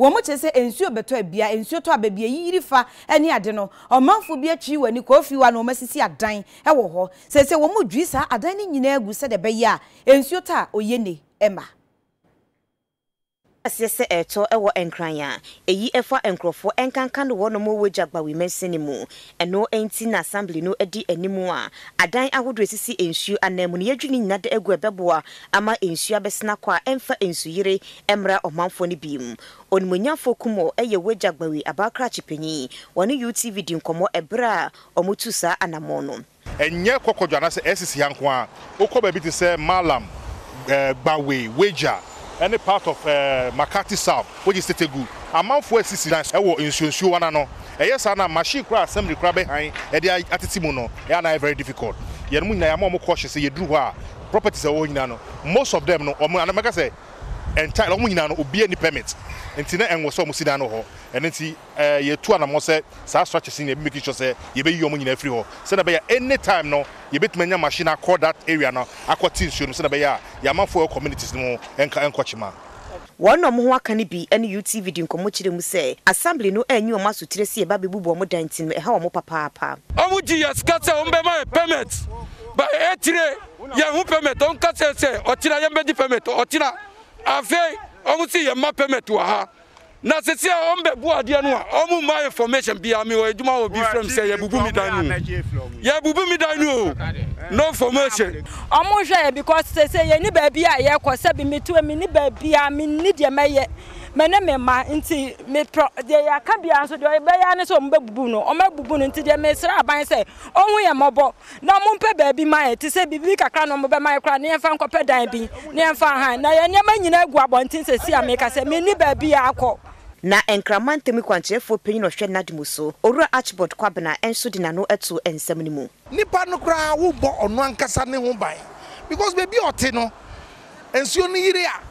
wɔn mo kyerɛ sɛ nsuo bɛtɔ abia nsuo tɔ ababia yiri fa ne ade no ɔmanfo bi atwi wɔ ani kɔɔfi wa na wɔn asisi adan wɔ hɔ sɛ sɛ wɔn mo adan no nyinaa gu sɛ deɛ ɛbɛyɛ a ta oyene ema aseɛ sɛ ɛretɔ wɔ nkran a ɛyi ɛfa nkurɔfoɔ nkanka no wɔnom wɔ gyagba wimansi no mu ɛno nti na assembly no di anim a adan ahodoɔ sisi nsuo anan mu no yɛdwi no nyina de agu ɛbɛboa ama nsuo abɛsena kɔ a ɛmfa nsuyere mmra ɔmanfoɔ no bi mu onimonyafo kumɔ ɛyɛ wagya gbawi abakrakye panyin wɔne utv di nkɔmmɔ ɛberɛ a ɔmotu saa anammɔ no ɛnyɛ kɔkɔdwa anasɛ sɛ malam eh, gbawe wagya ne part of uh, makati south which wɔgye setegu amanfoɔ asisi nan ɛwɔ nsuonsuo wana no ɛyɛ saa na machine kora assembly kora bɛhan ɛde atete mu no ɛyɛ anan very difficult yɛn mu nyinaa yɛn ama wɔn kɔɔhyɛ sɛ yɛduru hɔ a properties ɛwɔ nyinaa no most of them no wɔn anamɛka sɛ entire wɔn nyinaa no obi ani permit nti na ɛnwɔ sɛ wɔn si dan no hɔ ɛno nti yɛtu anamɔ sɛ saa structures yi na ebi making sure sɛ yɛbɛyi wɔn nyinaa firi hɔ sɛdeɛ bɛyɛ any time no yɛbɛtumi anya machine akɔ that area no akɔ ti nsuo no sɛdeɛ bɛyɛ a yɛamanfoɔ yɛ communities no ɛnka ɛnkɔ kyima wɔn na ho aka no bi ne utv di nkɔmmɔ kyerɛ mu sɛ assembly no anyi ɔmo asotire sɛ yɛba bɛbubu ɔmo dan nti no ɛha ɔmo papaapa ɔmo gye yɛ sika sɛ ɔmo bɛma yɛ permit ba ɛtire yɛn ho permit ɔmo ka sɛ sɛ ɔkyena permit ɔkyena afei ɔmo si yɛ mma permit wɔ ha na sisi a ɔmo bɛ bu adeɛ no a ɔmo mma information bia mi wɔ adwuma wɔ bi fɛm sɛ mi dan no mi dan no o no information. ɔmo hwɛ yɛ because sese yɛ ni baabi a yɛ kɔ sɛbi mi tu mi ni baabi a mi ni deɛ mɛ yɛ. mene me ma nti me pro mepɛ deɛ yɛaka biara nso deɛ ɔbɛyɛ ne sɛ ɔmbɛbubu no ɔmɛbubu no nti deɛ mesrɛ aban sɛ ɔhu yɛ mmɔbɔ na mompɛ baabi ma yɛ te sɛ biribi kakra no mobɛma yɛ koraa ne yɛmfa nkɔpɛ dan bi ne yɛmfa han na yɛ nneɛma nyinaa agu abɔnten sɛsi a meka sɛ menni baabi a akɔ na nkraman ntɛm kwankyerɛfoɔ panyin ɔhwɛ nadem so owura archibald kwabena nso de n'ano to nsɛm no mu nnipa no koraa wobɔ ɔno ankasa ne ho ban because baabi ɔte no nsuo no yere a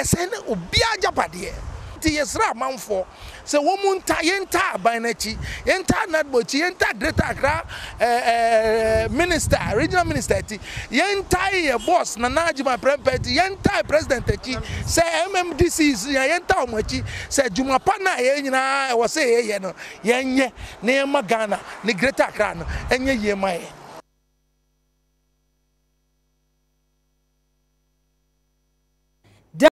ɛsɛ ne obiara agyapadeɛ nti yɛsrɛ amanfoɔ sɛ wɔn mu nta yɛnta aban n'akyi yɛnta nadbo akyi yɛnta greater accra ɛɛ minister regional minister akyi yɛnta yɛ boss nana adwuma pɛrɛmpɛ akyi yɛnta president akyi sɛ mmdc yɛn yɛnta wɔn akyi sɛ dwuma pa na yɛn nyinaa ɛwɔ sɛ yɛyɛ no yɛnyɛ na yɛma ghana ne greater accra no ɛnyɛ yie ma yɛ.